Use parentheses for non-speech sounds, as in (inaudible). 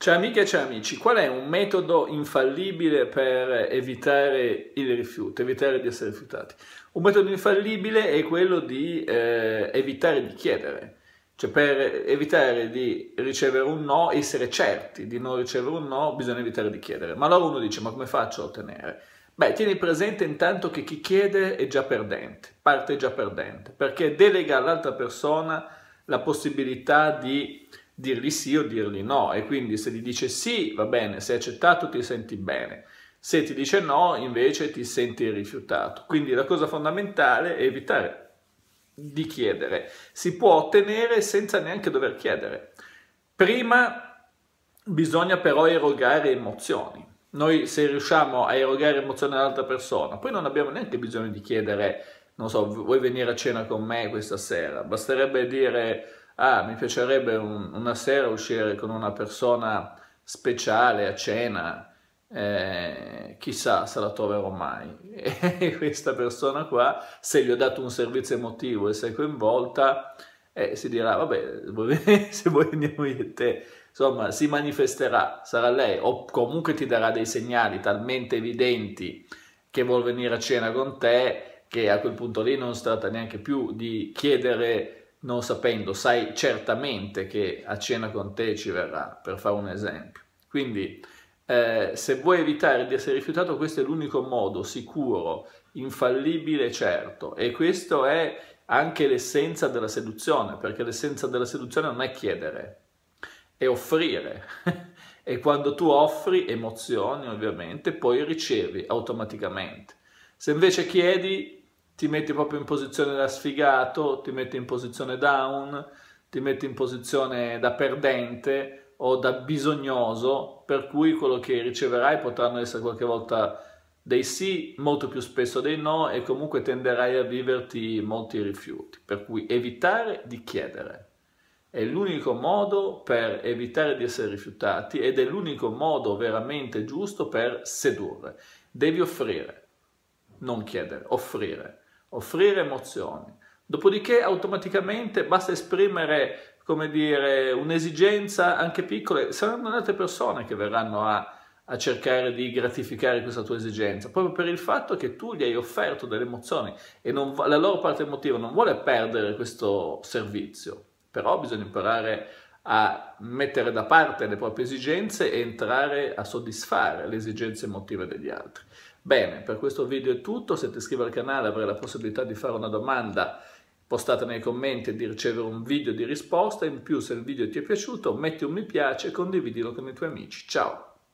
Ciao amiche e ciao amici, qual è un metodo infallibile per evitare il rifiuto, evitare di essere rifiutati? Un metodo infallibile è quello di eh, evitare di chiedere, cioè per evitare di ricevere un no, essere certi di non ricevere un no, bisogna evitare di chiedere. Ma allora uno dice, ma come faccio a ottenere? Beh, tieni presente intanto che chi chiede è già perdente, parte già perdente, perché delega all'altra persona la possibilità di dirgli sì o dirgli no. E quindi se gli dice sì, va bene, sei accettato, ti senti bene. Se ti dice no, invece ti senti rifiutato. Quindi la cosa fondamentale è evitare di chiedere. Si può ottenere senza neanche dover chiedere. Prima bisogna però erogare emozioni. Noi se riusciamo a erogare emozioni all'altra persona, poi non abbiamo neanche bisogno di chiedere, non so, vuoi venire a cena con me questa sera? Basterebbe dire ah, mi piacerebbe un, una sera uscire con una persona speciale a cena, eh, chissà se la troverò mai. (laughs) E questa persona qua, se gli ho dato un servizio emotivo e sei coinvolta, eh, si dirà, vabbè, se vuoi andiamo io e te, insomma, si manifesterà, sarà lei, o comunque ti darà dei segnali talmente evidenti che vuol venire a cena con te, che a quel punto lì non si tratta neanche più di chiedere non sapendo, sai certamente che a cena con te ci verrà, per fare un esempio. Quindi eh, se vuoi evitare di essere rifiutato, questo è l'unico modo sicuro, infallibile, certo. E questo è anche l'essenza della seduzione, perché l'essenza della seduzione non è chiedere, è offrire. (laughs) e quando tu offri emozioni, ovviamente, poi ricevi automaticamente. Se invece chiedi, ti metti proprio in posizione da sfigato, ti metti in posizione down, ti metti in posizione da perdente o da bisognoso, per cui quello che riceverai potranno essere qualche volta dei sì, molto più spesso dei no e comunque tenderai a viverti molti rifiuti, per cui evitare di chiedere. È l'unico modo per evitare di essere rifiutati ed è l'unico modo veramente giusto per sedurre. Devi offrire, non chiedere, offrire offrire emozioni. Dopodiché automaticamente basta esprimere, come dire, un'esigenza anche piccola, saranno altre persone che verranno a, a, cercare di gratificare questa tua esigenza, proprio per il fatto che tu gli hai offerto delle emozioni e non, la loro parte emotiva non vuole perdere questo servizio, però bisogna imparare a mettere da parte le proprie esigenze e entrare a soddisfare le esigenze emotive degli altri. Bene, per questo video è tutto, se ti iscrivi al canale avrai la possibilità di fare una domanda postata nei commenti e di ricevere un video di risposta, in più se il video ti è piaciuto metti un mi piace e condividilo con i tuoi amici. Ciao!